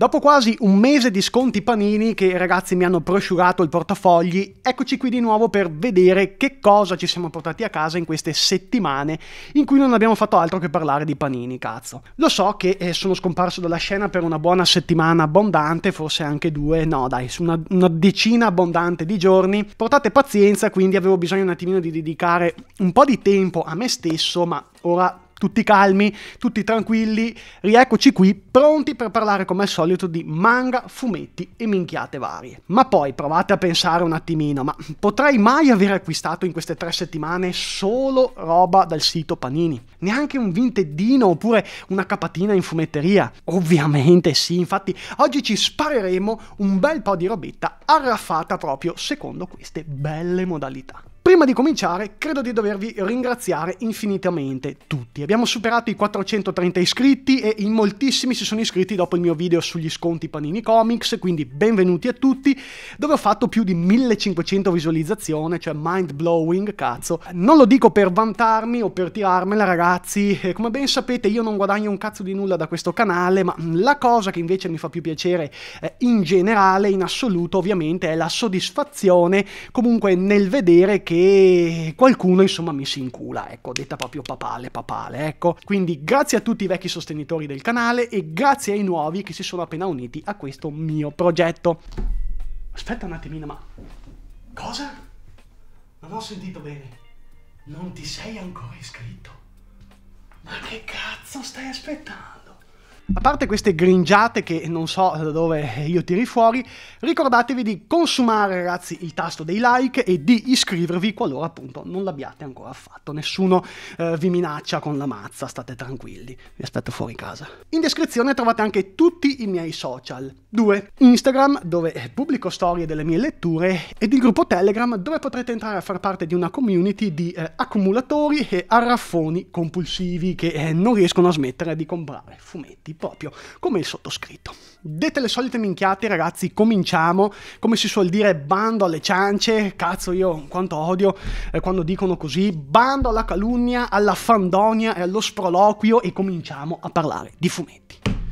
Dopo quasi un mese di sconti panini che ragazzi mi hanno prosciugato il portafogli, eccoci qui di nuovo per vedere che cosa ci siamo portati a casa in queste settimane in cui non abbiamo fatto altro che parlare di panini, cazzo. Lo so che eh, sono scomparso dalla scena per una buona settimana abbondante, forse anche due, no dai, su una, una decina abbondante di giorni. Portate pazienza, quindi avevo bisogno un attimino di dedicare un po' di tempo a me stesso, ma ora tutti calmi, tutti tranquilli, rieccoci qui pronti per parlare come al solito di manga, fumetti e minchiate varie. Ma poi provate a pensare un attimino, ma potrei mai aver acquistato in queste tre settimane solo roba dal sito Panini? Neanche un vinteddino oppure una capatina in fumetteria? Ovviamente sì, infatti oggi ci spareremo un bel po' di robetta arraffata proprio secondo queste belle modalità. Prima di cominciare, credo di dovervi ringraziare infinitamente tutti. Abbiamo superato i 430 iscritti e in moltissimi si sono iscritti dopo il mio video sugli sconti Panini Comics, quindi benvenuti a tutti, dove ho fatto più di 1500 visualizzazioni, cioè mind blowing, cazzo. Non lo dico per vantarmi o per tirarmela, ragazzi, eh, come ben sapete io non guadagno un cazzo di nulla da questo canale, ma la cosa che invece mi fa più piacere eh, in generale, in assoluto, ovviamente, è la soddisfazione comunque nel vedere che e qualcuno insomma mi si incula, ecco, detta proprio papale papale, ecco. Quindi grazie a tutti i vecchi sostenitori del canale e grazie ai nuovi che si sono appena uniti a questo mio progetto. Aspetta un attimino, ma... Cosa? Non ho sentito bene. Non ti sei ancora iscritto? Ma che cazzo stai aspettando? A parte queste gringiate che non so da dove io tiri fuori, ricordatevi di consumare ragazzi il tasto dei like e di iscrivervi qualora appunto non l'abbiate ancora fatto. Nessuno eh, vi minaccia con la mazza, state tranquilli, vi aspetto fuori casa. In descrizione trovate anche tutti i miei social. 2. Instagram dove pubblico storie delle mie letture ed il gruppo Telegram dove potrete entrare a far parte di una community di eh, accumulatori e arraffoni compulsivi che eh, non riescono a smettere di comprare fumetti proprio come il sottoscritto. Dette le solite minchiate ragazzi, cominciamo, come si suol dire, bando alle ciance, cazzo io quanto odio eh, quando dicono così, bando alla calunnia, alla fandonia e allo sproloquio e cominciamo a parlare di fumetti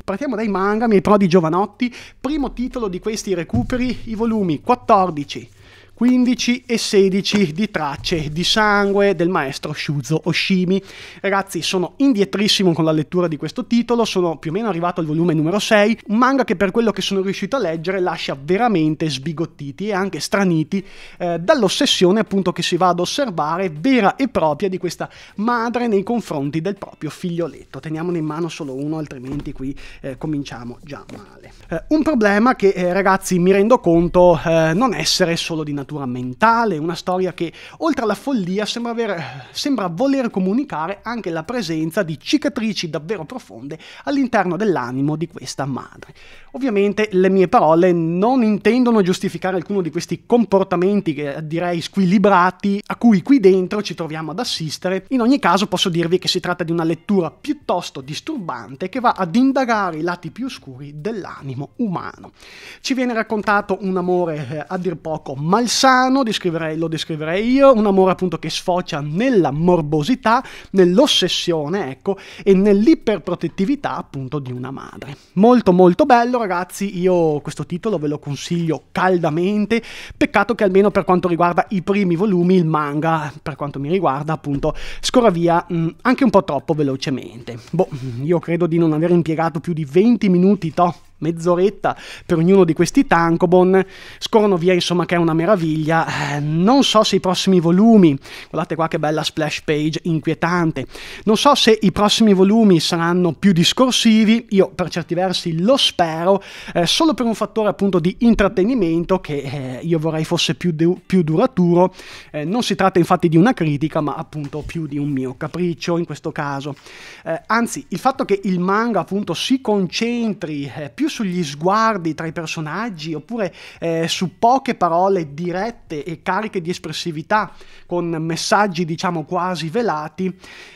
partiamo dai manga, miei prodi giovanotti, primo titolo di questi recuperi, i volumi 14, 15 e 16 di tracce di sangue del maestro Shuzo Oshimi. Ragazzi, sono indietrissimo con la lettura di questo titolo, sono più o meno arrivato al volume numero 6, un manga che per quello che sono riuscito a leggere lascia veramente sbigottiti e anche straniti eh, dall'ossessione appunto che si va ad osservare vera e propria di questa madre nei confronti del proprio figlioletto. Teniamone in mano solo uno, altrimenti qui eh, cominciamo già male. Eh, un problema che eh, ragazzi mi rendo conto eh, non essere solo di natura natura mentale, una storia che oltre alla follia sembra, aver, sembra voler comunicare anche la presenza di cicatrici davvero profonde all'interno dell'animo di questa madre. Ovviamente le mie parole non intendono giustificare alcuno di questi comportamenti che direi squilibrati a cui qui dentro ci troviamo ad assistere, in ogni caso posso dirvi che si tratta di una lettura piuttosto disturbante che va ad indagare i lati più oscuri dell'animo umano. Ci viene raccontato un amore eh, a dir poco malsano sano, descriverei, lo descriverei io, un amore appunto che sfocia nella morbosità, nell'ossessione, ecco, e nell'iperprotettività appunto di una madre. Molto molto bello ragazzi, io questo titolo ve lo consiglio caldamente, peccato che almeno per quanto riguarda i primi volumi, il manga, per quanto mi riguarda appunto, scorra via mh, mm, anche un po' troppo velocemente. Boh, mm, io credo di non aver impiegato più di 20 minuti, to' mezz'oretta per ognuno di questi tankobon, scorrono via insomma che è una meraviglia, eh, non so se i prossimi volumi, guardate qua che bella splash page inquietante, non so se i prossimi volumi saranno più discorsivi, io per certi versi lo spero, eh, solo per un fattore appunto di intrattenimento che eh, io vorrei fosse più, du più duraturo, eh, non si tratta infatti di una critica ma appunto più di un mio capriccio in questo caso, eh, anzi il fatto che il manga appunto si concentri eh, più sugli sguardi tra i personaggi oppure eh, su poche parole dirette e cariche di espressività con messaggi diciamo quasi velati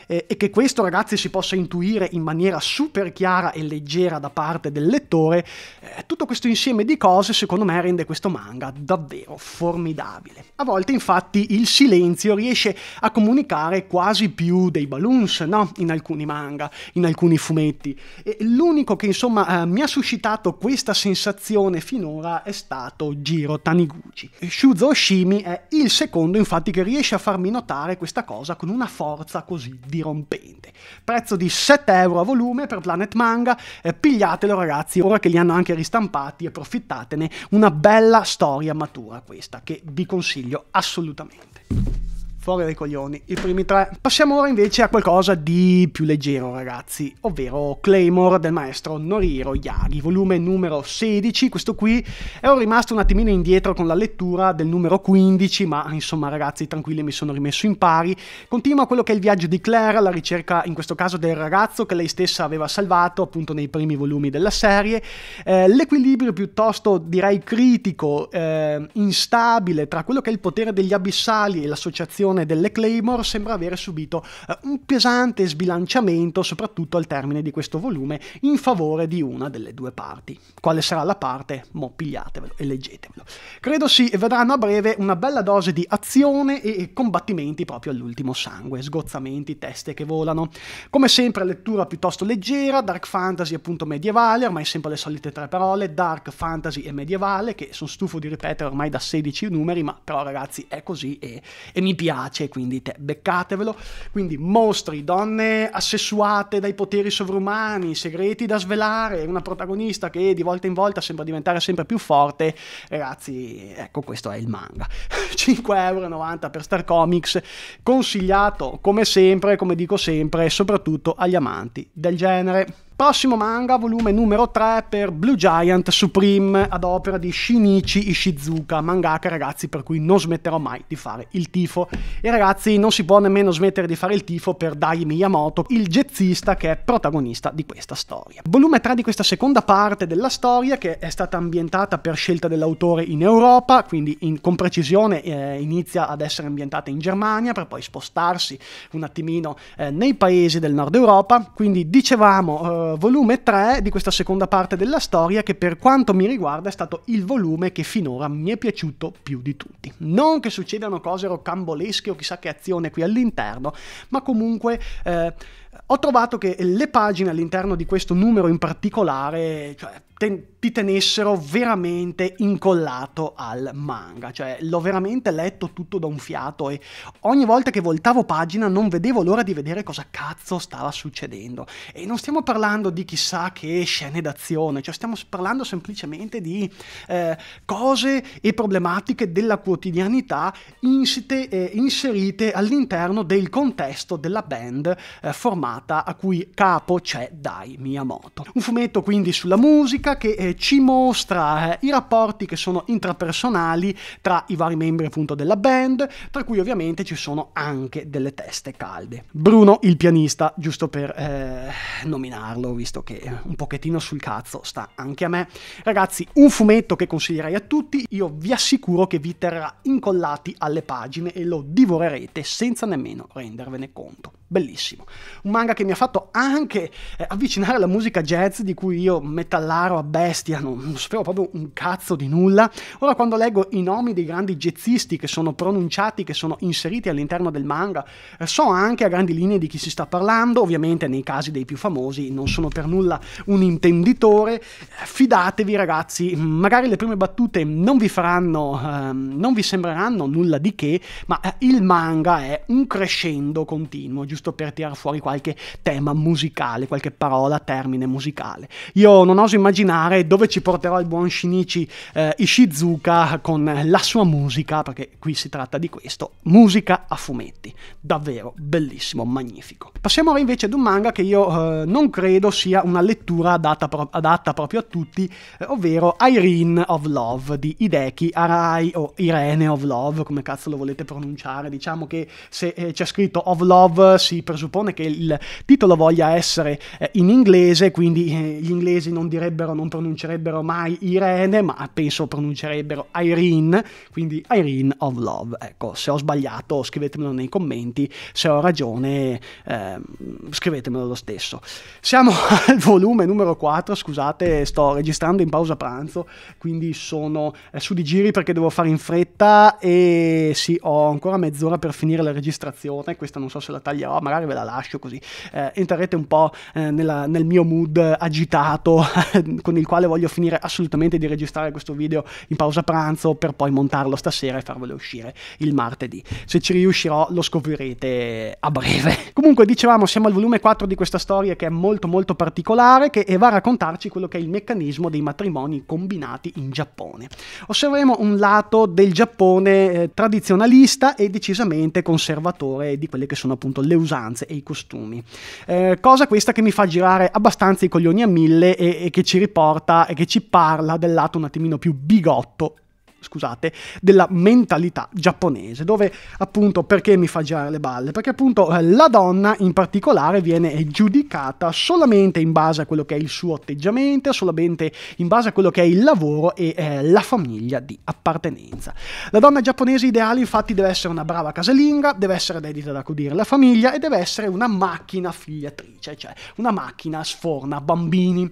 eh, e che questo ragazzi si possa intuire in maniera super chiara e leggera da parte del lettore, eh, tutto questo insieme di cose secondo me rende questo manga davvero formidabile. A volte infatti il silenzio riesce a comunicare quasi più dei balloons, no? In alcuni manga, in alcuni fumetti. E l'unico che insomma eh, mi ha suscitato suscitato questa sensazione finora è stato Giro Taniguchi. Shuzo Oshimi è il secondo infatti che riesce a farmi notare questa cosa con una forza così dirompente. Prezzo di 7 euro a volume per Planet Manga, eh, pigliatelo ragazzi, ora che li hanno anche ristampati, e approfittatene, una bella storia matura questa che vi consiglio assolutamente fuori dai coglioni, i primi tre. Passiamo ora invece a qualcosa di più leggero, ragazzi, ovvero Claymore del maestro Noriro Yagi, volume numero 16. Questo qui ero rimasto un attimino indietro con la lettura del numero 15, ma insomma, ragazzi, tranquilli, mi sono rimesso in pari. Continua quello che è il viaggio di Claire, la ricerca in questo caso del ragazzo che lei stessa aveva salvato appunto nei primi volumi della serie. Eh, l'equilibrio piuttosto direi critico, eh, instabile tra quello che è il potere degli abissali e l'associazione produzione delle Claymore sembra avere subito eh, un pesante sbilanciamento, soprattutto al termine di questo volume, in favore di una delle due parti. Quale sarà la parte? Mo pigliatevelo e leggetevelo. Credo si vedranno a breve una bella dose di azione e combattimenti proprio all'ultimo sangue, sgozzamenti, teste che volano. Come sempre lettura piuttosto leggera, dark fantasy appunto medievale, ormai sempre le solite tre parole, dark fantasy e medievale, che sono stufo di ripetere ormai da 16 numeri, ma però ragazzi è così e, e mi piace piace, quindi te, beccatevelo. Quindi mostri, donne assessuate dai poteri sovrumani, segreti da svelare, una protagonista che di volta in volta sembra diventare sempre più forte. Ragazzi, ecco questo è il manga. 5,90€ per Star Comics, consigliato come sempre, come dico sempre, soprattutto agli amanti del genere. Prossimo manga, volume numero 3 per Blue Giant Supreme ad opera di Shinichi Ishizuka, mangaka ragazzi per cui non smetterò mai di fare il tifo. E ragazzi non si può nemmeno smettere di fare il tifo per Dai Miyamoto, il jazzista che è protagonista di questa storia. Volume 3 di questa seconda parte della storia che è stata ambientata per scelta dell'autore in Europa, quindi in, con precisione eh, inizia ad essere ambientata in Germania per poi spostarsi un attimino eh, nei paesi del nord Europa. Quindi dicevamo... Eh, volume 3 di questa seconda parte della storia che per quanto mi riguarda è stato il volume che finora mi è piaciuto più di tutti. Non che succedano cose rocambolesche o chissà che azione qui all'interno, ma comunque eh, ho trovato che le pagine all'interno di questo numero in particolare, cioè, te- ti tenessero veramente incollato al manga, cioè l'ho veramente letto tutto da un fiato e ogni volta che voltavo pagina non vedevo l'ora di vedere cosa cazzo stava succedendo. E non stiamo parlando di chissà che scene d'azione, cioè stiamo parlando semplicemente di eh, cose e problematiche della quotidianità insite, eh, inserite all'interno del contesto della band eh, formata a cui capo c'è Dai Miyamoto. Un fumetto quindi sulla musica, che eh, ci mostra eh, i rapporti che sono intrapersonali tra i vari membri appunto della band, tra cui ovviamente ci sono anche delle teste calde. Bruno il pianista, giusto per eh, nominarlo, visto che un pochettino sul cazzo sta anche a me. Ragazzi, un fumetto che consiglierei a tutti, io vi assicuro che vi terrà incollati alle pagine e lo divorerete senza nemmeno rendervene conto. Bellissimo. Un manga che mi ha fatto anche eh, avvicinare alla musica jazz di cui io metallaro ero a bestia, non, non sapevo proprio un cazzo di nulla. Ora quando leggo i nomi dei grandi jazzisti che sono pronunciati, che sono inseriti all'interno del manga, eh, so anche a grandi linee di chi si sta parlando, ovviamente nei casi dei più famosi non sono per nulla un intenditore, eh, fidatevi ragazzi, magari le prime battute non vi faranno, ehm, non vi sembreranno nulla di che, ma eh, il manga è un crescendo continuo, giusto per tirare fuori qualche tema musicale, qualche parola, termine musicale. Io non oso immaginare immaginare dove ci porterà il buon Shinichi eh, Ishizuka con la sua musica, perché qui si tratta di questo, musica a fumetti, davvero bellissimo, magnifico. Passiamo ora invece ad un manga che io eh, non credo sia una lettura adatta, pro- adatta proprio a tutti, eh, ovvero Irene of Love di Hideki Arai o Irene of Love, come cazzo lo volete pronunciare, diciamo che se eh, c'è scritto of Love si presuppone che il titolo voglia essere eh, in inglese, quindi eh, gli inglesi non direbbero loro non pronuncerebbero mai Irene, ma penso pronuncerebbero Irene, quindi Irene of Love. Ecco, se ho sbagliato scrivetemelo nei commenti, se ho ragione eh, scrivetemelo lo stesso. Siamo al volume numero 4, scusate, sto registrando in pausa pranzo, quindi sono eh, su di giri perché devo fare in fretta e sì, ho ancora mezz'ora per finire la registrazione, questa non so se la taglierò, magari ve la lascio così. Eh, entrerete un po' eh, nella, nel mio mood agitato con il quale voglio finire assolutamente di registrare questo video in pausa pranzo per poi montarlo stasera e farvelo uscire il martedì. Se ci riuscirò lo scoprirete a breve. Comunque dicevamo siamo al volume 4 di questa storia che è molto molto particolare che, e va a raccontarci quello che è il meccanismo dei matrimoni combinati in Giappone. Osserveremo un lato del Giappone eh, tradizionalista e decisamente conservatore di quelle che sono appunto le usanze e i costumi. Eh, cosa questa che mi fa girare abbastanza i coglioni a mille e, e che ci ripeto porta e che ci parla del lato un attimino più bigotto scusate, della mentalità giapponese, dove appunto perché mi fa girare le balle? Perché appunto eh, la donna in particolare viene giudicata solamente in base a quello che è il suo atteggiamento, solamente in base a quello che è il lavoro e eh, la famiglia di appartenenza. La donna giapponese ideale infatti deve essere una brava casalinga, deve essere dedita ad accudire la famiglia e deve essere una macchina figliatrice, cioè una macchina sforna bambini.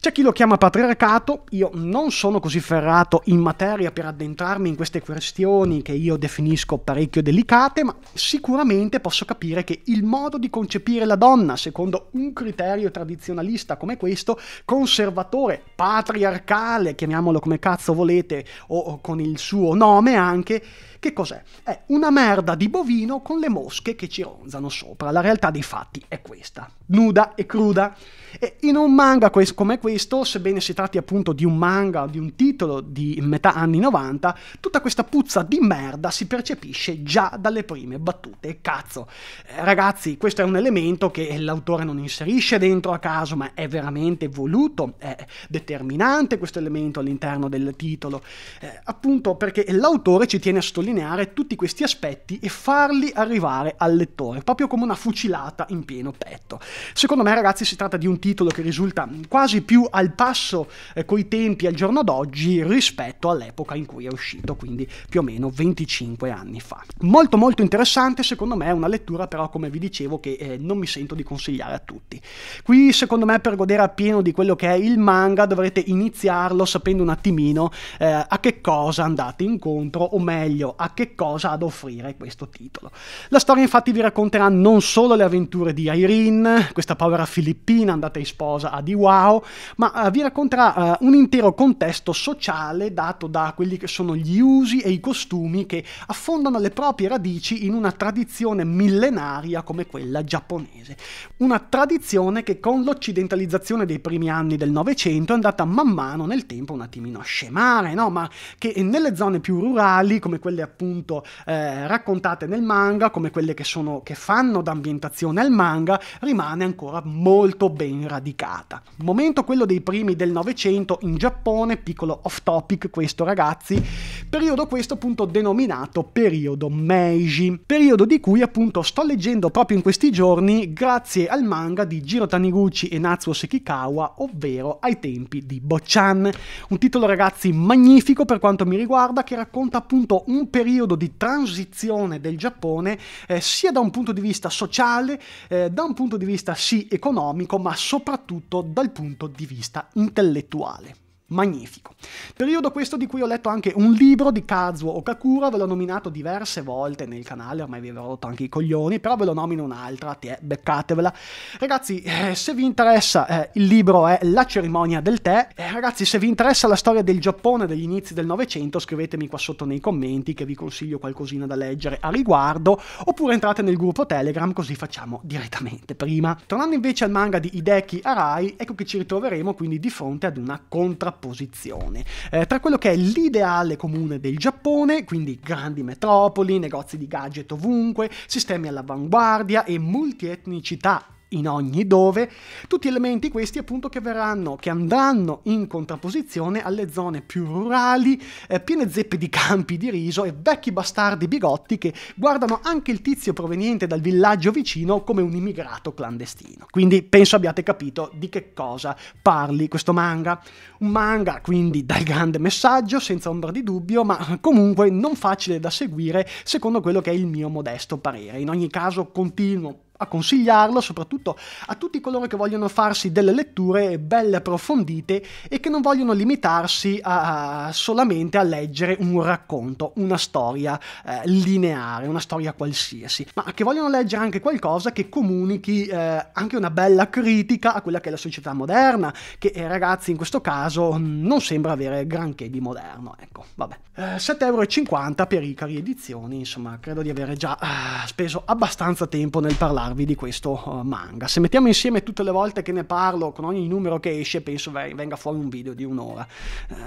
C'è chi lo chiama patriarcato, io non sono così ferrato in materia per addentrarmi in queste questioni che io definisco parecchio delicate, ma sicuramente posso capire che il modo di concepire la donna, secondo un criterio tradizionalista come questo, conservatore, patriarcale, chiamiamolo come cazzo volete, o con il suo nome anche, che cos'è? È una merda di bovino con le mosche che ci ronzano sopra. La realtà dei fatti è questa, nuda e cruda. E in un manga come questo, sebbene si tratti appunto di un manga, di un titolo di metà anni 90, tutta questa puzza di merda si percepisce già dalle prime battute. Cazzo, eh, ragazzi, questo è un elemento che l'autore non inserisce dentro a caso, ma è veramente voluto, è determinante questo elemento all'interno del titolo, eh, appunto perché l'autore ci tiene a sottolineare sottolineare tutti questi aspetti e farli arrivare al lettore, proprio come una fucilata in pieno petto. Secondo me, ragazzi, si tratta di un titolo che risulta quasi più al passo eh, coi tempi al giorno d'oggi rispetto all'epoca in cui è uscito, quindi più o meno 25 anni fa. Molto molto interessante, secondo me è una lettura però come vi dicevo che eh, non mi sento di consigliare a tutti. Qui secondo me per godere appieno di quello che è il manga dovrete iniziarlo sapendo un attimino eh, a che cosa andate incontro o meglio a che cosa ha da offrire questo titolo. La storia infatti vi racconterà non solo le avventure di Irene, questa povera filippina andata in sposa a Diwao, ma eh, vi racconterà eh, un intero contesto sociale dato da quelli che sono gli usi e i costumi che affondano le proprie radici in una tradizione millenaria come quella giapponese. Una tradizione che con l'occidentalizzazione dei primi anni del Novecento è andata man mano nel tempo un attimino a scemare, no? ma che nelle zone più rurali, come quelle appunto eh, raccontate nel manga, come quelle che, sono, che fanno da ambientazione al manga, rimane ancora molto ben radicata. Momento quello dei primi del Novecento in Giappone, piccolo off topic questo ragazzi, periodo questo appunto denominato periodo Meiji, periodo di cui appunto sto leggendo proprio in questi giorni grazie al manga di Jiro Taniguchi e Natsuo Sekikawa, ovvero ai tempi di Bochan. Un titolo ragazzi magnifico per quanto mi riguarda che racconta appunto un periodo periodo di transizione del Giappone eh, sia da un punto di vista sociale, eh, da un punto di vista sì economico, ma soprattutto dal punto di vista intellettuale. Magnifico. Periodo questo di cui ho letto anche un libro di Kazuo Okakura, ve l'ho nominato diverse volte nel canale, ormai vi avevo rotto anche i coglioni, però ve lo nomino un'altra, te, beccatevela. Ragazzi, eh, se vi interessa, eh, il libro è La cerimonia del tè. Eh, ragazzi, se vi interessa la storia del Giappone degli inizi del Novecento, scrivetemi qua sotto nei commenti che vi consiglio qualcosina da leggere a riguardo, oppure entrate nel gruppo Telegram così facciamo direttamente prima. Tornando invece al manga di Hideki Arai, ecco che ci ritroveremo quindi di fronte ad una contrapposizione posizione. eh, tra quello che è l'ideale comune del Giappone, quindi grandi metropoli, negozi di gadget ovunque, sistemi all'avanguardia e multietnicità in ogni dove, tutti elementi questi appunto che verranno, che andranno in contrapposizione alle zone più rurali, eh, piene zeppe di campi di riso e vecchi bastardi bigotti che guardano anche il tizio proveniente dal villaggio vicino come un immigrato clandestino. Quindi penso abbiate capito di che cosa parli questo manga. Un manga quindi dal grande messaggio, senza ombra di dubbio, ma comunque non facile da seguire secondo quello che è il mio modesto parere. In ogni caso continuo a consigliarlo soprattutto a tutti coloro che vogliono farsi delle letture belle approfondite e che non vogliono limitarsi a, solamente a leggere un racconto, una storia eh, lineare, una storia qualsiasi, ma che vogliono leggere anche qualcosa che comunichi eh, anche una bella critica a quella che è la società moderna, che eh, ragazzi in questo caso mm, non sembra avere granché di moderno, ecco, vabbè. 7,50€ eh, per Icari Edizioni, insomma, credo di avere già eh, speso abbastanza tempo nel parlare parlarvi di questo eh, manga. Se mettiamo insieme tutte le volte che ne parlo, con ogni numero che esce, penso venga fuori un video di un'ora.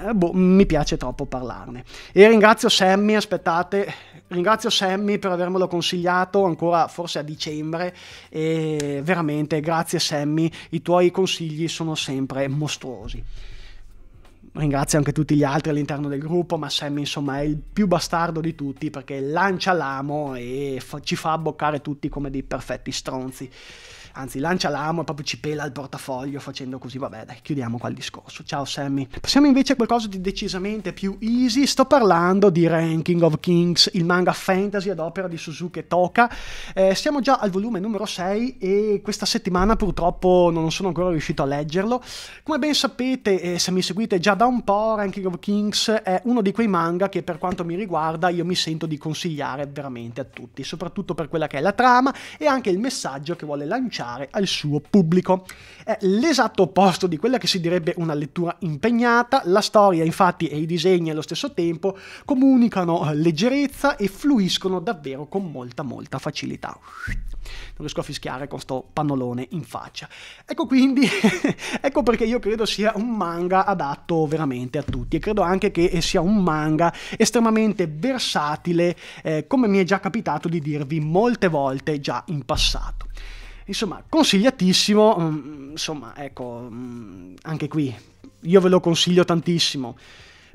Eh, boh, mi piace troppo parlarne. E ringrazio Sammy, aspettate, ringrazio Sammy per avermelo consigliato ancora forse a dicembre e veramente grazie Sammy, i tuoi consigli sono sempre mostruosi ringrazio anche tutti gli altri all'interno del gruppo, ma Sam insomma è il più bastardo di tutti perché lancia l'amo e fa, ci fa abboccare tutti come dei perfetti stronzi anzi lancia l'amo e proprio ci pela il portafoglio facendo così, vabbè dai, chiudiamo qua il discorso, ciao Sammy. Passiamo invece a qualcosa di decisamente più easy, sto parlando di Ranking of Kings, il manga fantasy ad opera di Suzuki Toka, eh, siamo già al volume numero 6 e questa settimana purtroppo non sono ancora riuscito a leggerlo, come ben sapete eh, se mi seguite già da un po', Ranking of Kings è uno di quei manga che per quanto mi riguarda io mi sento di consigliare veramente a tutti, soprattutto per quella che è la trama e anche il messaggio che vuole lanciare piacere al suo pubblico. È l'esatto opposto di quella che si direbbe una lettura impegnata, la storia infatti e i disegni allo stesso tempo comunicano eh, leggerezza e fluiscono davvero con molta molta facilità. Non riesco a fischiare con sto pannolone in faccia. Ecco quindi, ecco perché io credo sia un manga adatto veramente a tutti e credo anche che eh, sia un manga estremamente versatile, eh, come mi è già capitato di dirvi molte volte già in passato. Insomma, consigliatissimo, mm, insomma, ecco, mm, anche qui io ve lo consiglio tantissimo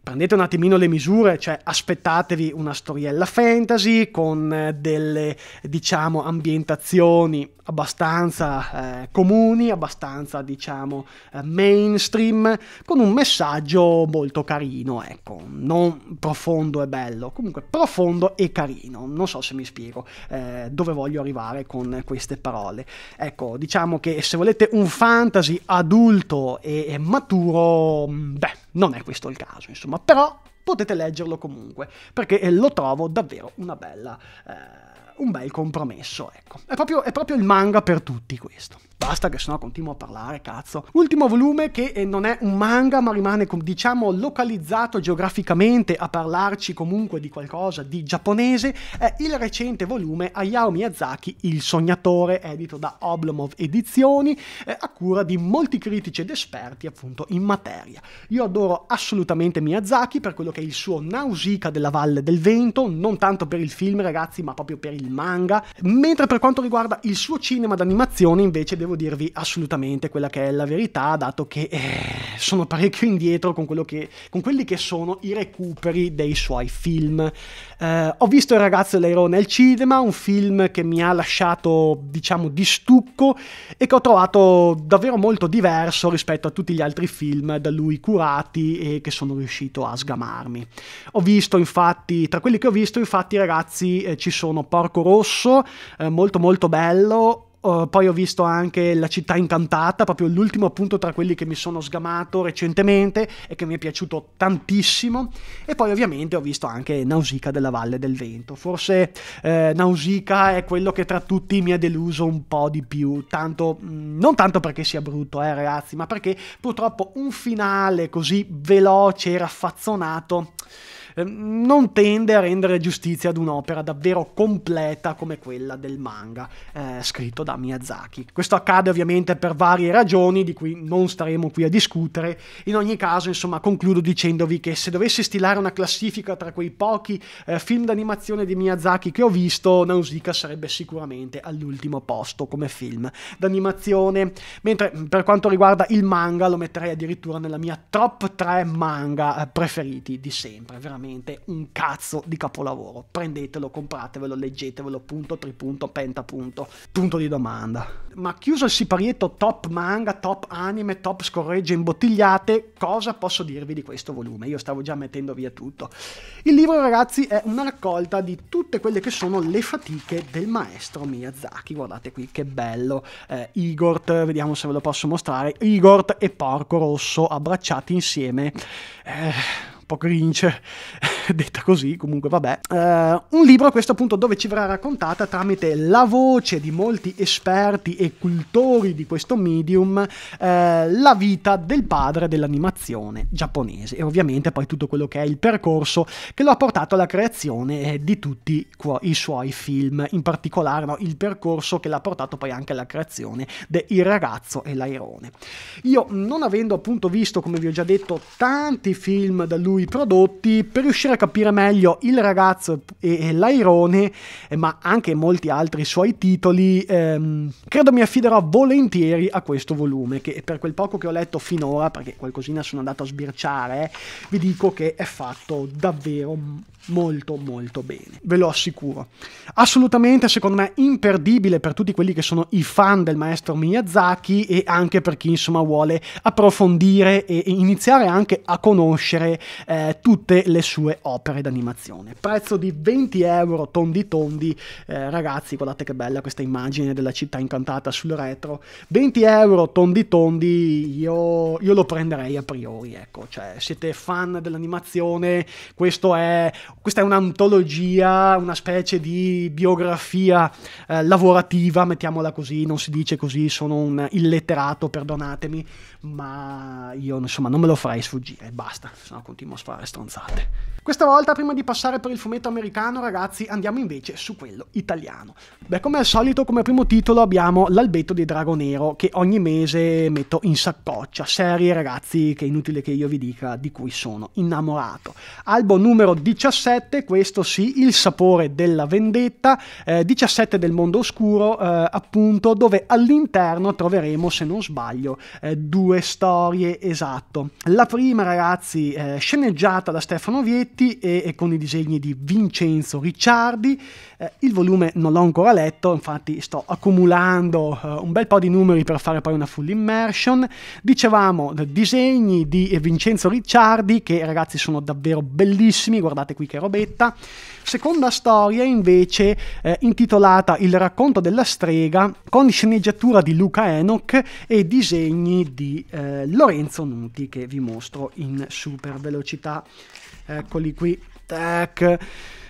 prendete un attimino le misure, cioè aspettatevi una storiella fantasy con eh, delle, diciamo, ambientazioni abbastanza eh, comuni, abbastanza, diciamo, eh, mainstream, con un messaggio molto carino, ecco, non profondo e bello, comunque profondo e carino, non so se mi spiego eh, dove voglio arrivare con queste parole. Ecco, diciamo che se volete un fantasy adulto e, e maturo, mm, beh, non è questo il caso, insomma, però potete leggerlo comunque, perché eh, lo trovo davvero una bella... Eh, un bel compromesso, ecco. È proprio, è proprio il manga per tutti questo. Basta che sennò continuo a parlare, cazzo. Ultimo volume che eh, non è un manga ma rimane diciamo localizzato geograficamente a parlarci comunque di qualcosa di giapponese è il recente volume Hayao Miyazaki Il Sognatore edito da Oblomov Edizioni eh, a cura di molti critici ed esperti appunto in materia. Io adoro assolutamente Miyazaki per quello che è il suo Nausicaa della Valle del Vento, non tanto per il film ragazzi ma proprio per il manga, mentre per quanto riguarda il suo cinema d'animazione invece devo devo dirvi assolutamente quella che è la verità, dato che eh, sono parecchio indietro con, che, con, quelli che sono i recuperi dei suoi film. Eh, ho visto Il ragazzo dell'airone nel cinema, un film che mi ha lasciato, diciamo, di stucco e che ho trovato davvero molto diverso rispetto a tutti gli altri film da lui curati e che sono riuscito a sgamarmi. Ho visto, infatti, tra quelli che ho visto, infatti, ragazzi, eh, ci sono Porco Rosso, eh, molto molto bello, uh, poi ho visto anche La città incantata, proprio l'ultimo appunto tra quelli che mi sono sgamato recentemente e che mi è piaciuto tantissimo. E poi ovviamente ho visto anche Nausicaa della Valle del Vento. Forse eh, Nausica è quello che tra tutti mi ha deluso un po' di più, tanto, mm, non tanto perché sia brutto, eh ragazzi, ma perché purtroppo un finale così veloce e raffazzonato Ehm, non tende a rendere giustizia ad un'opera davvero completa come quella del manga eh, scritto da Miyazaki. Questo accade ovviamente per varie ragioni di cui non staremo qui a discutere. In ogni caso, insomma, concludo dicendovi che se dovessi stilare una classifica tra quei pochi eh, film d'animazione di Miyazaki che ho visto, Nausicaa sarebbe sicuramente all'ultimo posto come film d'animazione, mentre mm, per quanto riguarda il manga lo metterei addirittura nella mia top 3 manga eh, preferiti di sempre, veramente veramente un cazzo di capolavoro. Prendetelo, compratevelo, leggetevelo, punto, tripunto, pentapunto. Punto di domanda. Ma chiuso il siparietto top manga, top anime, top scorregge imbottigliate, cosa posso dirvi di questo volume? Io stavo già mettendo via tutto. Il libro, ragazzi, è una raccolta di tutte quelle che sono le fatiche del maestro Miyazaki. Guardate qui che bello. Eh, Igort, vediamo se ve lo posso mostrare. Igor e Porco Rosso abbracciati insieme. Eh pokrýníče detta così, comunque vabbè. Uh, un libro a questo punto dove ci verrà raccontata tramite la voce di molti esperti e cultori di questo medium uh, la vita del padre dell'animazione giapponese e ovviamente poi tutto quello che è il percorso che lo ha portato alla creazione eh, di tutti i suoi film, in particolare no, il percorso che l'ha portato poi anche alla creazione di Il ragazzo e l'airone. Io non avendo appunto visto, come vi ho già detto, tanti film da lui prodotti, per riuscire a per capire meglio Il ragazzo e, e l'airone, eh, ma anche molti altri suoi titoli, ehm, credo mi affiderò volentieri a questo volume, che per quel poco che ho letto finora, perché qualcosina sono andato a sbirciare, eh, vi dico che è fatto davvero molto molto bene, ve lo assicuro. Assolutamente secondo me imperdibile per tutti quelli che sono i fan del maestro Miyazaki e anche per chi insomma vuole approfondire e iniziare anche a conoscere eh, tutte le sue opere d'animazione. Prezzo di 20 euro, tondi tondi, eh, ragazzi guardate che bella questa immagine della città incantata sul retro, 20 euro, tondi tondi, io, io lo prenderei a priori, ecco, cioè siete fan dell'animazione, questo è questa è un'antologia, una specie di biografia eh, lavorativa, mettiamola così, non si dice così, sono un illetterato, perdonatemi, ma io insomma non me lo farei sfuggire, basta, se no continuo a fare stronzate. Questa volta prima di passare per il fumetto americano, ragazzi, andiamo invece su quello italiano. Beh, come al solito, come primo titolo abbiamo L'albetto di Drago Nero, che ogni mese metto in saccoccia, serie ragazzi che è inutile che io vi dica di cui sono innamorato. Albo numero 17 17, questo sì, Il sapore della vendetta, eh, 17 del mondo oscuro, eh, appunto, dove all'interno troveremo, se non sbaglio, eh, due storie esatto. La prima, ragazzi, eh, sceneggiata da Stefano Vietti e, e, con i disegni di Vincenzo Ricciardi. Eh, il volume non l'ho ancora letto, infatti sto accumulando eh, un bel po' di numeri per fare poi una full immersion. Dicevamo, disegni di Vincenzo Ricciardi che ragazzi sono davvero bellissimi, guardate qui che che robetta. Seconda storia invece eh, intitolata Il racconto della strega con sceneggiatura di Luca Enoch e disegni di eh, Lorenzo Nuti che vi mostro in super velocità. Eccoli qui. Tac.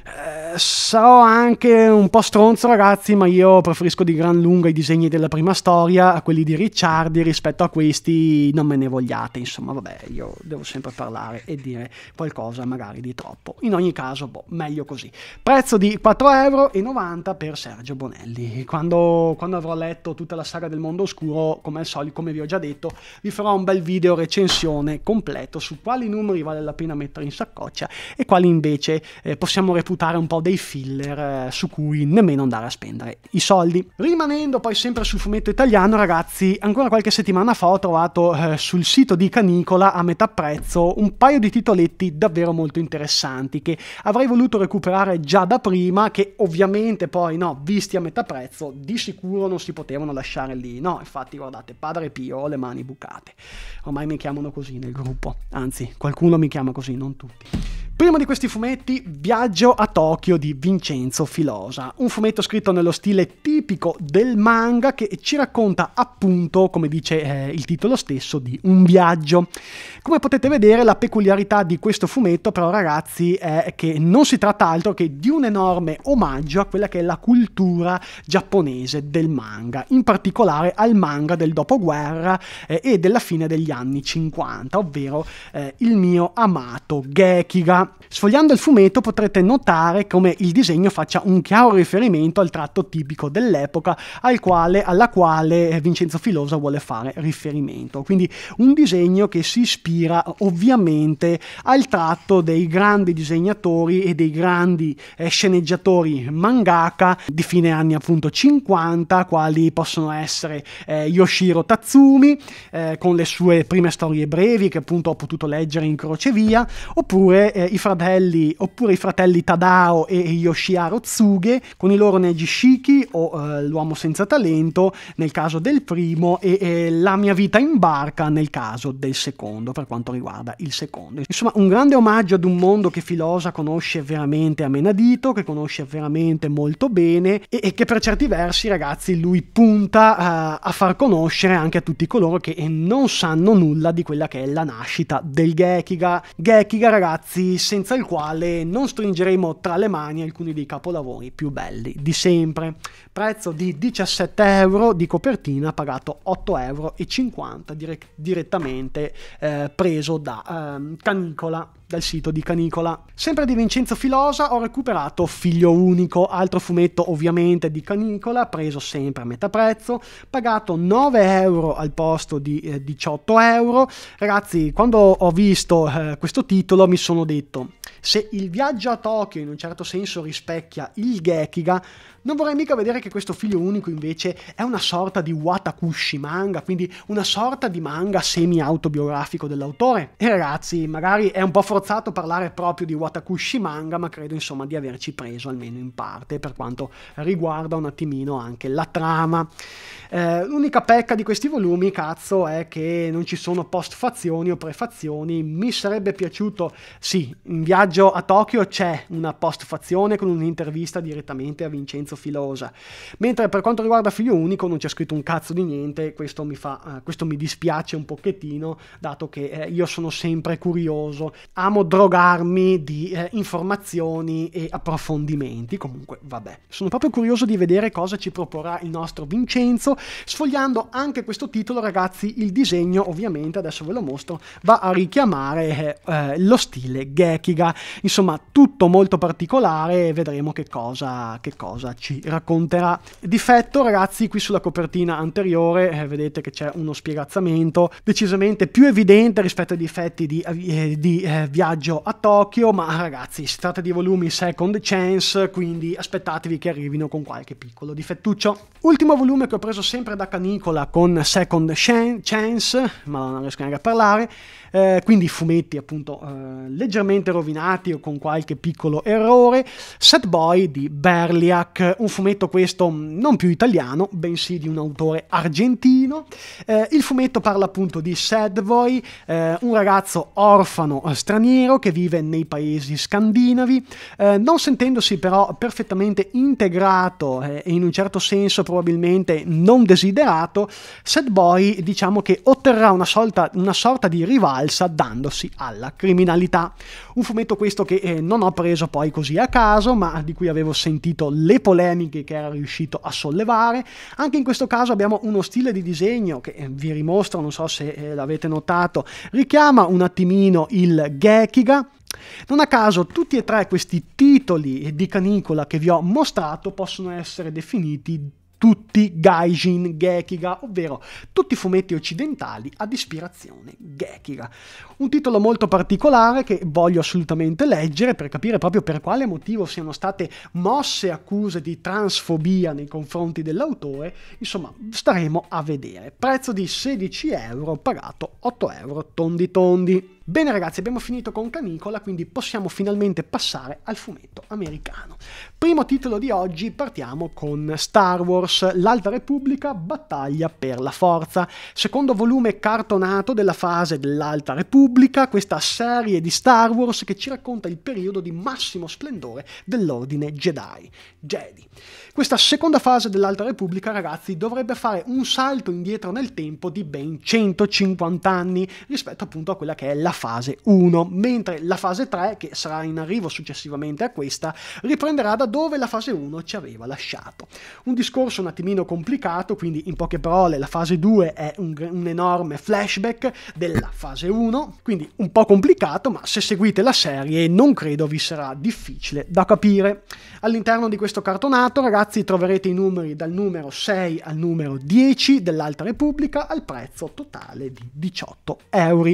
Eh, sarò anche un po' stronzo ragazzi, ma io preferisco di gran lunga i disegni della prima storia a quelli di Ricciardi rispetto a questi non me ne vogliate, insomma vabbè, io devo sempre parlare e dire qualcosa magari di troppo. In ogni caso, boh, meglio così. Prezzo di 4,90 euro per Sergio Bonelli. Quando, quando avrò letto tutta la saga del mondo oscuro, come al solito, come vi ho già detto, vi farò un bel video recensione completo su quali numeri vale la pena mettere in saccoccia e quali invece eh, possiamo reputare reputare un po' dei filler eh, su cui nemmeno andare a spendere i soldi. Rimanendo poi sempre sul fumetto italiano, ragazzi, ancora qualche settimana fa ho trovato eh, sul sito di Canicola a metà prezzo un paio di titoletti davvero molto interessanti che avrei voluto recuperare già da prima, che ovviamente poi no, visti a metà prezzo, di sicuro non si potevano lasciare lì. No, infatti guardate, padre Pio ho le mani bucate. Ormai mi chiamano così nel gruppo, anzi qualcuno mi chiama così, non tutti. Primo di questi fumetti, Viaggio a Tokyo di Vincenzo Filosa, un fumetto scritto nello stile tipico del manga che ci racconta appunto, come dice eh, il titolo stesso, di un viaggio. Come potete vedere la peculiarità di questo fumetto però ragazzi è che non si tratta altro che di un enorme omaggio a quella che è la cultura giapponese del manga, in particolare al manga del dopoguerra eh, e della fine degli anni 50, ovvero eh, il mio amato Gekiga. Sfogliando il fumetto potrete notare come il disegno faccia un chiaro riferimento al tratto tipico del dell'epoca al quale, alla quale eh, Vincenzo Filosa vuole fare riferimento. Quindi un disegno che si ispira ovviamente al tratto dei grandi disegnatori e dei grandi eh, sceneggiatori mangaka di fine anni appunto 50, quali possono essere eh, Yoshiro Tatsumi eh, con le sue prime storie brevi che appunto ho potuto leggere in crocevia, oppure, eh, i, fratelli, oppure i fratelli Tadao e Yoshiharu Tsuge con i loro Nejishiki o eh, l'uomo senza talento nel caso del primo e eh, La mia vita in barca nel caso del secondo, per quanto riguarda il secondo. Insomma, un grande omaggio ad un mondo che Filosa conosce veramente a menadito, che conosce veramente molto bene e, e che per certi versi, ragazzi, lui punta eh, a far conoscere anche a tutti coloro che non sanno nulla di quella che è la nascita del Gekiga. Gekiga, ragazzi, senza il quale non stringeremo tra le mani alcuni dei capolavori più belli di sempre. Pre prezzo di 17 euro di copertina pagato 8,50 euro dire- direttamente eh, preso da eh, Canicola dal sito di Canicola. Sempre di Vincenzo Filosa ho recuperato Figlio Unico, altro fumetto ovviamente di Canicola, preso sempre a metà prezzo, pagato 9 euro al posto di eh, 18 euro. Ragazzi, quando ho visto eh, questo titolo mi sono detto, se il viaggio a Tokyo in un certo senso rispecchia il Gekiga, non vorrei mica vedere che questo Figlio Unico invece è una sorta di Watakushi manga, quindi una sorta di manga semi-autobiografico dell'autore. E ragazzi, magari è un po' forzato forzato parlare proprio di Watakushi manga, ma credo insomma di averci preso almeno in parte per quanto riguarda un attimino anche la trama. Eh, l'unica pecca di questi volumi, cazzo, è che non ci sono postfazioni o prefazioni. Mi sarebbe piaciuto, sì, in viaggio a Tokyo c'è una postfazione con un'intervista direttamente a Vincenzo Filosa, mentre per quanto riguarda Figlio Unico non c'è scritto un cazzo di niente, questo mi, fa, eh, questo mi dispiace un pochettino, dato che eh, io sono sempre curioso. Amo amo drogarmi di eh, informazioni e approfondimenti. Comunque, vabbè. Sono proprio curioso di vedere cosa ci proporrà il nostro Vincenzo. Sfogliando anche questo titolo, ragazzi, il disegno, ovviamente, adesso ve lo mostro, va a richiamare eh, lo stile Gekiga. Insomma, tutto molto particolare. Vedremo che cosa, che cosa ci racconterà. Difetto, ragazzi, qui sulla copertina anteriore eh, vedete che c'è uno spiegazzamento decisamente più evidente rispetto ai difetti di, eh, di eh, viaggio a Tokyo, ma ragazzi si tratta di volumi second chance, quindi aspettatevi che arrivino con qualche piccolo difettuccio. Ultimo volume che ho preso sempre da Canicola con second chance, ma non riesco neanche a parlare, eh, quindi fumetti appunto eh, leggermente rovinati o con qualche piccolo errore, Set Boy di Berliac, un fumetto questo non più italiano, bensì di un autore argentino. Eh, il fumetto parla appunto di Sad Boy, eh, un ragazzo orfano eh, straniero, straniero che vive nei paesi scandinavi, eh, non sentendosi però perfettamente integrato eh, e in un certo senso probabilmente non desiderato, Sad Boy diciamo che otterrà una sorta, una sorta di rivalsa dandosi alla criminalità. Un fumetto questo che eh, non ho preso poi così a caso, ma di cui avevo sentito le polemiche che era riuscito a sollevare. Anche in questo caso abbiamo uno stile di disegno che eh, vi rimostro, non so se eh, l'avete notato, richiama un attimino il gag Ekiga. Non a caso tutti e tre questi titoli di canicola che vi ho mostrato possono essere definiti tutti Gaijin Gekiga, ovvero tutti i fumetti occidentali ad ispirazione Gekiga. Un titolo molto particolare che voglio assolutamente leggere per capire proprio per quale motivo siano state mosse accuse di transfobia nei confronti dell'autore, insomma staremo a vedere. Prezzo di 16 euro, pagato 8 euro tondi tondi. Bene ragazzi, abbiamo finito con Canicola, quindi possiamo finalmente passare al fumetto americano. Primo titolo di oggi, partiamo con Star Wars, l'Alta Repubblica, battaglia per la forza. Secondo volume cartonato della fase dell'Alta Repubblica, questa serie di Star Wars che ci racconta il periodo di massimo splendore dell'ordine Jedi. Jedi. Questa seconda fase dell'Alta Repubblica, ragazzi, dovrebbe fare un salto indietro nel tempo di ben 150 anni rispetto appunto a quella che è la fase 1, mentre la fase 3, che sarà in arrivo successivamente a questa, riprenderà da dove la fase 1 ci aveva lasciato. Un discorso un attimino complicato, quindi in poche parole la fase 2 è un, un enorme flashback della fase 1, quindi un po' complicato, ma se seguite la serie non credo vi sarà difficile da capire. All'interno di questo cartonato, ragazzi, troverete i numeri dal numero 6 al numero 10 dell'Alta Repubblica al prezzo totale di 18 euro.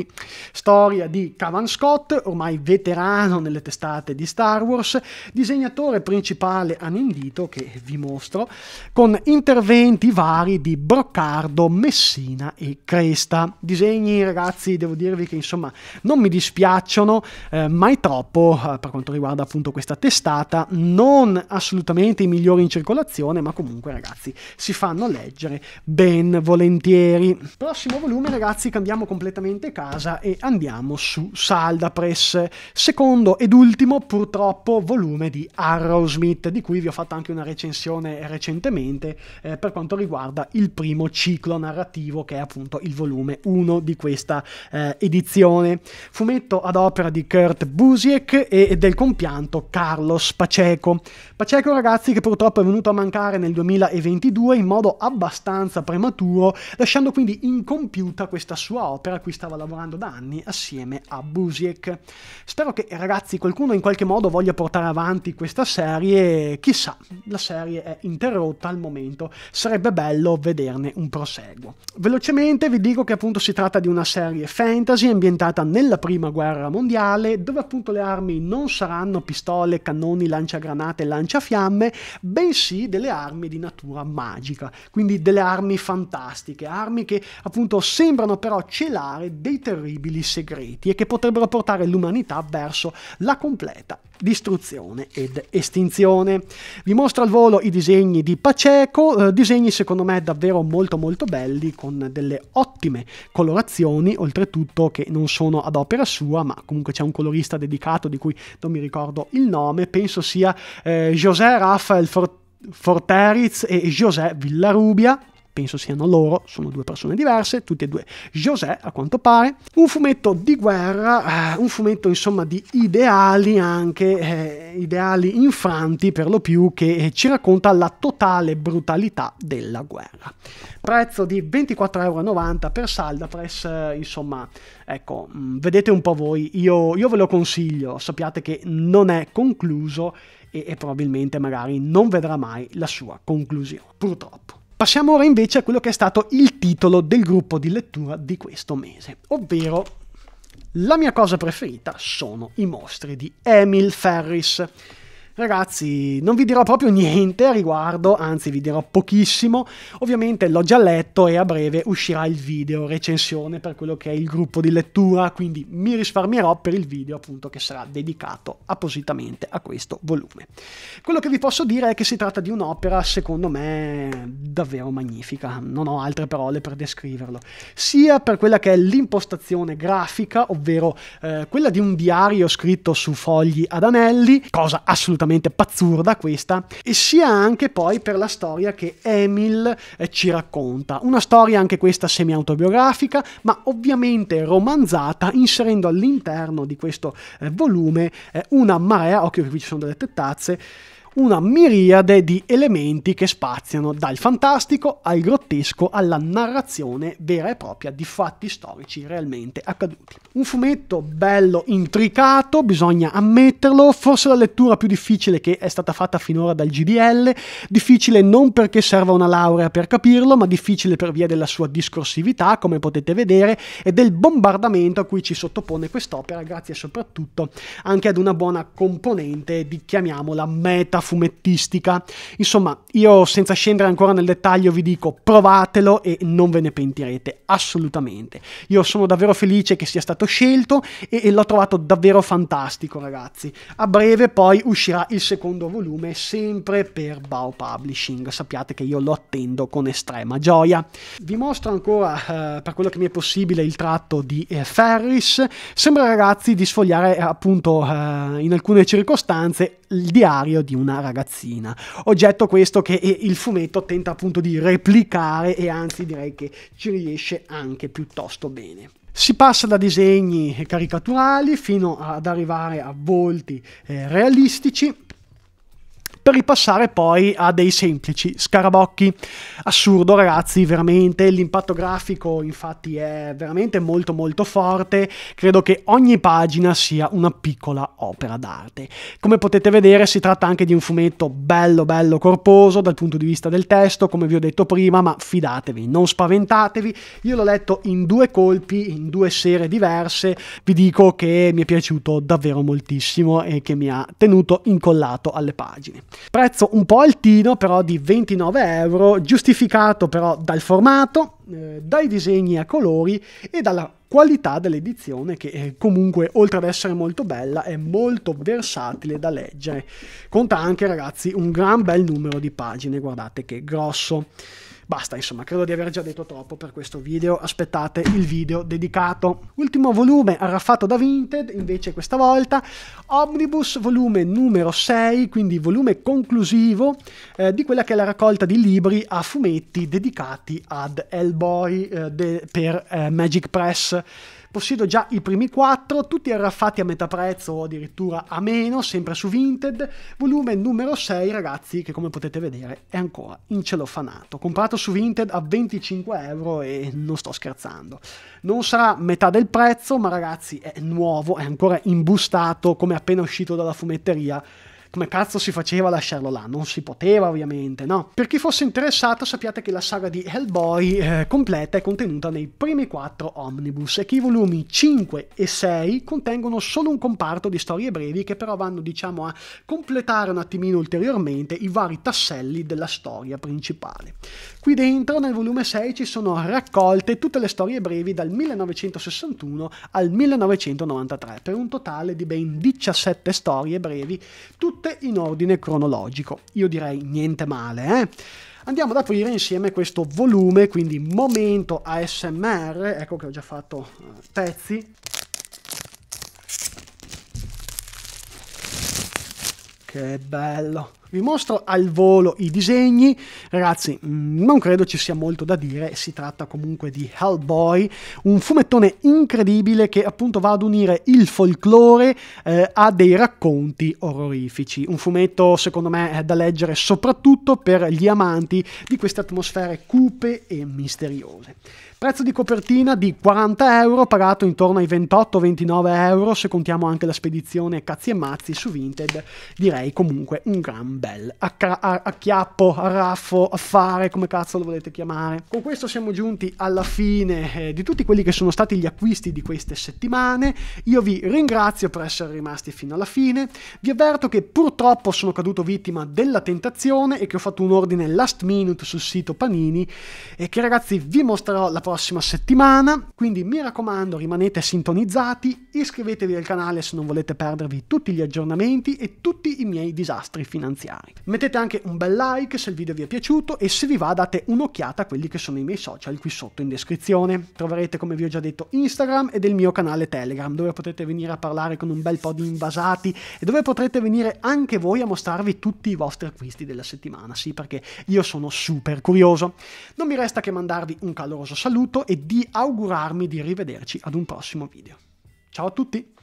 Storia di Cavan Scott, ormai veterano nelle testate di Star Wars, disegnatore principale a Nindito che vi mostro, con interventi vari di Broccardo, Messina e Cresta. Disegni, ragazzi, devo dirvi che insomma non mi dispiacciono eh, mai troppo eh, per quanto riguarda appunto questa testata. Non non assolutamente i migliori in circolazione, ma comunque ragazzi si fanno leggere ben volentieri. Prossimo volume ragazzi cambiamo completamente casa e andiamo su Salda Press, secondo ed ultimo purtroppo volume di Arrowsmith, di cui vi ho fatto anche una recensione recentemente eh, per quanto riguarda il primo ciclo narrativo che è appunto il volume 1 di questa eh, edizione. Fumetto ad opera di Kurt Busiek e del compianto Carlos Paceco. Pacheco ragazzi che purtroppo è venuto a mancare nel 2022 in modo abbastanza prematuro, lasciando quindi incompiuta questa sua opera a cui stava lavorando da anni assieme a Busiek. Spero che ragazzi qualcuno in qualche modo voglia portare avanti questa serie, chissà, la serie è interrotta al momento, sarebbe bello vederne un proseguo. Velocemente vi dico che appunto si tratta di una serie fantasy ambientata nella prima guerra mondiale, dove appunto le armi non saranno pistole, cannoni, lanciagranate, granate lanciafiamme, bensì delle armi di natura magica, quindi delle armi fantastiche, armi che appunto sembrano però celare dei terribili segreti e che potrebbero portare l'umanità verso la completa distruzione ed estinzione. Vi mostro al volo i disegni di Paceco, eh, disegni secondo me davvero molto molto belli, con delle ottime colorazioni, oltretutto che non sono ad opera sua, ma comunque c'è un colorista dedicato di cui non mi ricordo il nome, penso sia eh, José Rafael Fort Forteriz e José Villarubia penso siano loro, sono due persone diverse, tutti e due José a quanto pare, un fumetto di guerra, eh, un fumetto insomma di ideali anche, eh, ideali infranti per lo più, che eh, ci racconta la totale brutalità della guerra. Prezzo di 24,90€ per Salda eh, insomma, ecco, mm, vedete un po' voi, io, io ve lo consiglio, sappiate che non è concluso e, e probabilmente magari non vedrà mai la sua conclusione, purtroppo. Passiamo ora invece a quello che è stato il titolo del gruppo di lettura di questo mese, ovvero la mia cosa preferita sono i mostri di Emil Ferris. Ragazzi, non vi dirò proprio niente a riguardo, anzi vi dirò pochissimo. Ovviamente l'ho già letto e a breve uscirà il video recensione per quello che è il gruppo di lettura, quindi mi risparmierò per il video appunto che sarà dedicato appositamente a questo volume. Quello che vi posso dire è che si tratta di un'opera secondo me davvero magnifica, non ho altre parole per descriverlo, sia per quella che è l'impostazione grafica, ovvero eh, quella di un diario scritto su fogli ad anelli, cosa assolutamente veramente pazzurda questa, e sia anche poi per la storia che Emil eh, ci racconta. Una storia anche questa semi-autobiografica, ma ovviamente romanzata, inserendo all'interno di questo eh, volume eh, una marea, occhio che qui ci sono delle tettazze, una miriade di elementi che spaziano dal fantastico al grottesco alla narrazione vera e propria di fatti storici realmente accaduti. Un fumetto bello intricato, bisogna ammetterlo, forse la lettura più difficile che è stata fatta finora dal GDL, difficile non perché serva una laurea per capirlo, ma difficile per via della sua discorsività, come potete vedere, e del bombardamento a cui ci sottopone quest'opera, grazie soprattutto anche ad una buona componente di chiamiamola meta fumettistica. Insomma, io senza scendere ancora nel dettaglio vi dico provatelo e non ve ne pentirete assolutamente. Io sono davvero felice che sia stato scelto e, e l'ho trovato davvero fantastico, ragazzi. A breve poi uscirà il secondo volume sempre per Bao Publishing. Sappiate che io lo attendo con estrema gioia. Vi mostro ancora eh, per quello che mi è possibile il tratto di eh, Ferris. Sembra ragazzi di sfogliare appunto eh, in alcune circostanze il diario di una una ragazzina. Oggetto questo che eh, il fumetto tenta appunto di replicare e anzi direi che ci riesce anche piuttosto bene. Si passa da disegni caricaturali fino ad arrivare a volti eh, realistici per ripassare poi a dei semplici scarabocchi. Assurdo ragazzi, veramente, l'impatto grafico infatti è veramente molto molto forte, credo che ogni pagina sia una piccola opera d'arte. Come potete vedere si tratta anche di un fumetto bello bello corposo dal punto di vista del testo, come vi ho detto prima, ma fidatevi, non spaventatevi, io l'ho letto in due colpi, in due sere diverse, vi dico che mi è piaciuto davvero moltissimo e che mi ha tenuto incollato alle pagine. Prezzo un po' altino però di 29 euro, giustificato però dal formato, eh, dai disegni a colori e dalla qualità dell'edizione che comunque oltre ad essere molto bella è molto versatile da leggere. Conta anche ragazzi un gran bel numero di pagine, guardate che grosso. Basta, insomma, credo di aver già detto troppo per questo video. Aspettate il video dedicato. Ultimo volume arraffato da Vinted, invece questa volta Omnibus volume numero 6, quindi volume conclusivo eh, di quella che è la raccolta di libri a fumetti dedicati ad Hellboy eh, de, per eh, Magic Press. Possiedo già i primi quattro, tutti arraffati a metà prezzo o addirittura a meno, sempre su Vinted. Volume numero 6, ragazzi, che come potete vedere è ancora in celofanato. Comprato su Vinted a 25 euro e non sto scherzando. Non sarà metà del prezzo, ma ragazzi è nuovo, è ancora imbustato, come appena uscito dalla fumetteria come cazzo si faceva a lasciarlo là? Non si poteva ovviamente, no? Per chi fosse interessato sappiate che la saga di Hellboy eh, completa è contenuta nei primi quattro omnibus e che i volumi 5 e 6 contengono solo un comparto di storie brevi che però vanno diciamo a completare un attimino ulteriormente i vari tasselli della storia principale. Qui dentro nel volume 6 ci sono raccolte tutte le storie brevi dal 1961 al 1993 per un totale di ben 17 storie brevi, tutte tutte in ordine cronologico. Io direi niente male, eh? Andiamo ad aprire insieme questo volume, quindi momento ASMR, ecco che ho già fatto eh, pezzi. Che bello! vi mostro al volo i disegni ragazzi mm, non credo ci sia molto da dire si tratta comunque di Hellboy un fumettone incredibile che appunto va ad unire il folklore eh, a dei racconti orrorifici un fumetto secondo me eh, da leggere soprattutto per gli amanti di queste atmosfere cupe e misteriose Prezzo di copertina di 40 euro, pagato intorno ai 28-29 euro se contiamo anche la spedizione cazzi e mazzi su Vinted. Direi comunque un gran bel acchiappo, arraffo, affare, come cazzo lo volete chiamare. Con questo siamo giunti alla fine eh, di tutti quelli che sono stati gli acquisti di queste settimane. Io vi ringrazio per essere rimasti fino alla fine. Vi avverto che purtroppo sono caduto vittima della tentazione e che ho fatto un ordine last minute sul sito Panini e che ragazzi vi mostrerò la prossima prossima settimana, quindi mi raccomando rimanete sintonizzati, iscrivetevi al canale se non volete perdervi tutti gli aggiornamenti e tutti i miei disastri finanziari. Mettete anche un bel like se il video vi è piaciuto e se vi va date un'occhiata a quelli che sono i miei social qui sotto in descrizione. Troverete come vi ho già detto Instagram e del mio canale Telegram dove potete venire a parlare con un bel po' di invasati e dove potrete venire anche voi a mostrarvi tutti i vostri acquisti della settimana, sì perché io sono super curioso. Non mi resta che mandarvi un caloroso saluto saluto e di augurarmi di rivederci ad un prossimo video. Ciao a tutti!